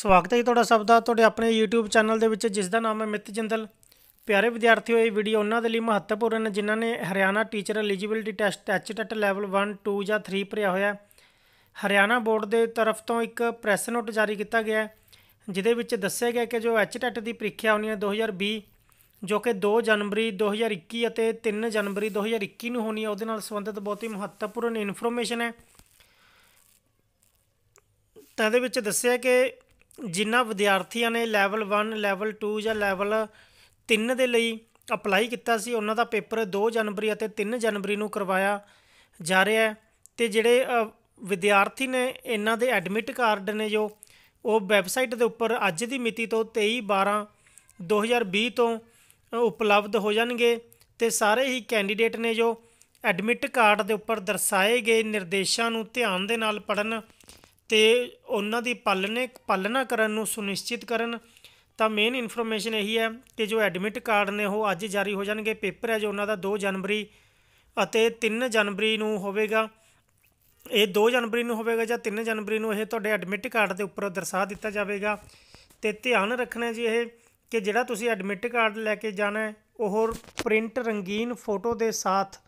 ਸਵਾਗਤ ਹੈ ਜੀ ਤੁਹਾਡਾ ਸਭ ਦਾ ਤੁਹਾਡੇ ਆਪਣੇ YouTube ਚੈਨਲ ਦੇ ਵਿੱਚ ਜਿਸ ਦਾ ਨਾਮ ਹੈ ਮਿੱਤ ਜਿੰਦਲ ਪਿਆਰੇ ਵਿਦਿਆਰਥੀਓ ਇਹ ਵੀਡੀਓ ਉਹਨਾਂ ਦੇ ਲਈ ਮਹੱਤਵਪੂਰਨ ਹੈ ਜਿਨ੍ਹਾਂ ਨੇ Haryana teacher eligibility test HTET level 1 2 ਜਾਂ 3 ਭਰਿਆ ਹੋਇਆ ਹਰਿਆਣਾ ਬੋਰਡ ਦੇ ਤਰਫ ਤੋਂ ਇੱਕ ਪ੍ਰੈਸ ਨੋਟ ਜਾਰੀ ਕੀਤਾ ਗਿਆ ਹੈ ਜਿਹਦੇ ਵਿੱਚ ਦੱਸਿਆ ਗਿਆ ਕਿ ਜੋ ਐਚਟੈਟ ਦੀ ਪ੍ਰੀਖਿਆ ਹੋਣੀ ਹੈ 2020 ਜੋ ਕਿ 2 ਜਨਵਰੀ 2021 ਅਤੇ 3 ਜਨਵਰੀ 2021 ਨੂੰ ਹੋਣੀ ਹੈ ਉਹਦੇ ਨਾਲ ਸੰਬੰਧਿਤ ਬਹੁਤ ਹੀ ਮਹੱਤਵਪੂਰਨ ਇਨਫੋਰਮੇਸ਼ਨ ਹੈ ਤਾਂ ਦੇ ਵਿੱਚ ਦੱਸਿਆ ਕਿ ਜਿਨ੍ਹਾਂ ਵਿਦਿਆਰਥੀਆਂ ਨੇ ਲੈਵਲ 1 ਲੈਵਲ 2 ਜਾਂ ਲੈਵਲ 3 ਦੇ ਲਈ ਅਪਲਾਈ ਕੀਤਾ ਸੀ ਉਹਨਾਂ ਦਾ ਪੇਪਰ 2 ਜਨਵਰੀ ਅਤੇ 3 ਜਨਵਰੀ ਨੂੰ ਕਰਵਾਇਆ ਜਾ ਰਿਹਾ ਹੈ ਤੇ ਜਿਹੜੇ ਵਿਦਿਆਰਥੀ ਨੇ ਇਹਨਾਂ ਦੇ ਐਡਮਿਟ ਕਾਰਡ ਨੇ ਜੋ ਉਹ ਵੈਬਸਾਈਟ ਦੇ ਉੱਪਰ ਅੱਜ ਦੀ ਮਿਤੀ ਤੋਂ 23 12 2020 ਤੋਂ ਉਪਲਬਧ ਹੋ ਜਾਣਗੇ ਤੇ ਸਾਰੇ ਹੀ ਕੈਂਡੀਡੇਟ ਨੇ ਜੋ ਐਡਮਿਟ ਕਾਰਡ ਦੇ ਉੱਪਰ ਦਰਸਾਏ ਗਏ ਨਿਰਦੇਸ਼ਾਂ ਨੂੰ ਧਿਆਨ ਦੇ ਨਾਲ ਪੜਨ ਤੇ ਉਹਨਾਂ ਦੀ ਪਾਲਣੇ ਪਾਲਣਾ ਕਰਨ ਨੂੰ ਸੁਨਿਸ਼ਚਿਤ ਕਰਨ ਤਾਂ ਮੇਨ ਇਨਫੋਰਮੇਸ਼ਨ ਇਹੀ ਹੈ ਕਿ ਜੋ ਐਡਮਿਟ ਕਾਰਡ ਨੇ ਉਹ ਅੱਜ ਜਾਰੀ ਹੋ ਜਾਣਗੇ ਪੇਪਰ ਹੈ ਜੋ ਉਹਨਾਂ ਦਾ 2 ਜਨਵਰੀ ਅਤੇ 3 ਜਨਵਰੀ ਨੂੰ ਹੋਵੇਗਾ ਇਹ 2 ਜਨਵਰੀ ਨੂੰ ਹੋਵੇਗਾ ਜਾਂ 3 ਜਨਵਰੀ ਨੂੰ ਇਹ ਤੁਹਾਡੇ ਐਡਮਿਟ ਕਾਰਡ ਦੇ ਉੱਪਰ ਦਰਸਾ ਦਿੱਤਾ ਜਾਵੇਗਾ ਤੇ ਧਿਆਨ ਰੱਖਣਾ ਜੀ ਇਹ ਕਿ ਜਿਹੜਾ ਤੁਸੀਂ ਐਡਮਿਟ ਕਾਰਡ ਲੈ ਕੇ ਜਾਣਾ ਹੈ ਉਹ ਪ੍ਰਿੰਟ ਰੰਗੀਨ ਫੋਟੋ ਦੇ ਸਾਥ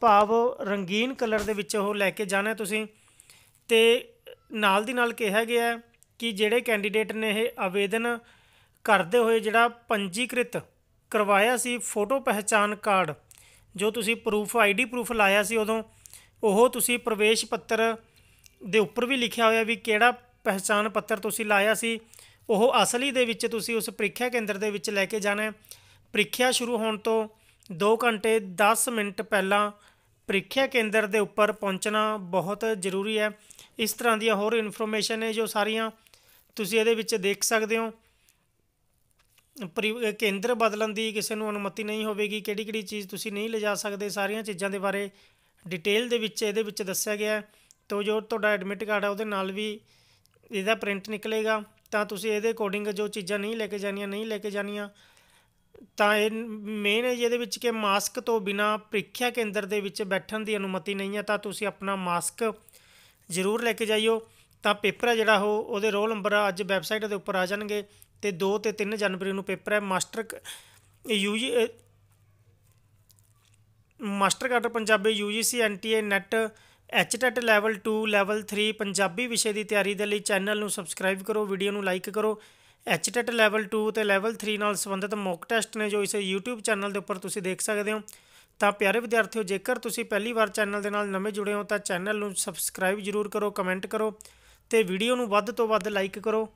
ਭਾਵ ਰੰਗੀਨ ਕਲਰ ਦੇ ਵਿੱਚ ਉਹ ਲੈ ਕੇ ਜਾਣਾ ਤੁਸੀਂ ਤੇ ਨਾਲ ਦੀ ਨਾਲ ਕਿਹਾ ਗਿਆ ਕਿ ਜਿਹੜੇ ਕੈਂਡੀਡੇਟ ਨੇ ਇਹ ਆਵੇਦਨ ਕਰਦੇ ਹੋਏ ਜਿਹੜਾ ਪੰਜੀਕ੍ਰਿਤ ਕਰਵਾਇਆ ਸੀ ਫੋਟੋ ਪਹਿਚਾਨ ਕਾਰਡ ਜੋ ਤੁਸੀਂ ਪ੍ਰੂਫ ਆਈਡੀ ਪ੍ਰੂਫ ਲਾਇਆ ਸੀ ਉਦੋਂ ਉਹ ਤੁਸੀਂ ਪ੍ਰਵੇਸ਼ ਪੱਤਰ ਦੇ ਉੱਪਰ ਵੀ ਲਿਖਿਆ ਹੋਇਆ ਵੀ ਕਿਹੜਾ ਪਹਿਚਾਨ ਪੱਤਰ ਤੁਸੀਂ ਲਾਇਆ ਸੀ ਉਹ ਅਸਲੀ ਦੇ ਵਿੱਚ ਤੁਸੀਂ ਉਸ ਪ੍ਰੀਖਿਆ ਕੇਂਦਰ ਦੇ ਵਿੱਚ ਲੈ ਕੇ ਜਾਣਾ ਹੈ ਪ੍ਰੀਖਿਆ ਸ਼ੁਰੂ ਹੋਣ ਤੋਂ 2 ਘੰਟੇ 10 ਮਿੰਟ ਪਹਿਲਾਂ ਪ੍ਰੀਖਿਆ ਕੇਂਦਰ ਦੇ ਉੱਪਰ ਪਹੁੰਚਣਾ ਬਹੁਤ ਜ਼ਰੂਰੀ ਹੈ ਇਸ ਤਰ੍ਹਾਂ ਦੀਆਂ ਹੋਰ ਇਨਫੋਰਮੇਸ਼ਨ ਹੈ ਜੋ ਸਾਰੀਆਂ ਤੁਸੀਂ ਇਹਦੇ ਵਿੱਚ ਦੇਖ ਸਕਦੇ ਹੋ ਕੇਂਦਰ ਬਦਲਣ ਦੀ ਕਿਸੇ ਨੂੰ ਅਨੁਮਤੀ ਨਹੀਂ ਹੋਵੇਗੀ ਕਿਹੜੀ ਕਿਹੜੀ ਚੀਜ਼ ਤੁਸੀਂ ਨਹੀਂ ਲਿਜਾ ਸਕਦੇ ਸਾਰੀਆਂ ਚੀਜ਼ਾਂ ਦੇ ਬਾਰੇ ਡਿਟੇਲ ਦੇ ਵਿੱਚ ਇਹਦੇ ਵਿੱਚ ਦੱਸਿਆ ਗਿਆ ਹੈ ਤੋ ਜੋ ਤੁਹਾਡਾ ਐਡਮਿਟ ਕਾਰਡ ਹੈ ਉਹਦੇ ਨਾਲ ਵੀ ਇਹਦਾ ਪ੍ਰਿੰਟ ਨਿਕਲੇਗਾ ਤਾਂ ਤੁਸੀਂ ਇਹਦੇ ਅਕੋਰਡਿੰਗ ਜੋ ਚੀਜ਼ਾਂ ਨਹੀਂ ਲੈ ਕੇ ਜਾਣੀਆਂ ਨਹੀਂ ਲੈ ਕੇ ਜਾਣੀਆਂ ਤਾਂ ਇਹ ਮੇਨ ਹੈ ਜਿਹਦੇ ਵਿੱਚ ਕਿ ਮਾਸਕ ਤੋਂ ਬਿਨਾ ਪ੍ਰੀਖਿਆ ਕੇਂਦਰ ਦੇ ਵਿੱਚ ਬੈਠਣ ਦੀ ਅਨੁਮਤੀ ਨਹੀਂ ਹੈ ਤਾਂ ਤੁਸੀਂ ਆਪਣਾ ਮਾਸਕ ਜ਼ਰੂਰ ਲੈ ਕੇ ਜਾਈਓ ਤਾਂ ਪੇਪਰ ਜਿਹੜਾ ਉਹ ਉਹਦੇ ਰੋਲ ਨੰਬਰ ਅੱਜ ਵੈਬਸਾਈਟ ਦੇ ਉੱਪਰ ਆ ਜਾਣਗੇ ਤੇ 2 ਤੇ 3 ਜਨਵਰੀ ਨੂੰ ਪੇਪਰ ਹੈ master UG master cadre Punjabi UGC NTA NET HTET level 2 level 3 Punjabi ਵਿਸ਼ੇ ਦੀ ਤਿਆਰੀ ਦੇ ਲਈ ਚੈਨਲ ਨੂੰ ਸਬਸਕ੍ਰਾਈਬ ਕਰੋ ਵੀਡੀਓ ਨੂੰ ਲਾਈਕ ਕਰੋ ਐਚਟੈਟ ਲੈਵਲ 2 ਤੇ ਲੈਵਲ 3 ਨਾਲ ਸੰਬੰਧਿਤ ਮੌਕ ਟੈਸਟ ਨੇ ਜੋ ਇਸ YouTube ਚੈਨਲ ਦੇ ਉੱਪਰ ਤੁਸੀਂ ਦੇਖ ਸਕਦੇ ਹੋ ਤਾਂ ਪਿਆਰੇ ਵਿਦਿਆਰਥੀਓ ਜੇਕਰ ਤੁਸੀਂ ਪਹਿਲੀ ਵਾਰ ਚੈਨਲ ਦੇ ਨਾਲ ਨਵੇਂ ਜੁੜੇ ਹੋ ਤਾਂ ਚੈਨਲ ਨੂੰ ਸਬਸਕ੍ਰਾਈਬ ਜ਼ਰੂਰ ਕਰੋ ਕਮੈਂਟ ਕਰੋ ਤੇ ਵੀਡੀਓ ਨੂੰ ਵੱਧ ਤੋਂ ਵੱਧ ਲਾਈਕ ਕਰੋ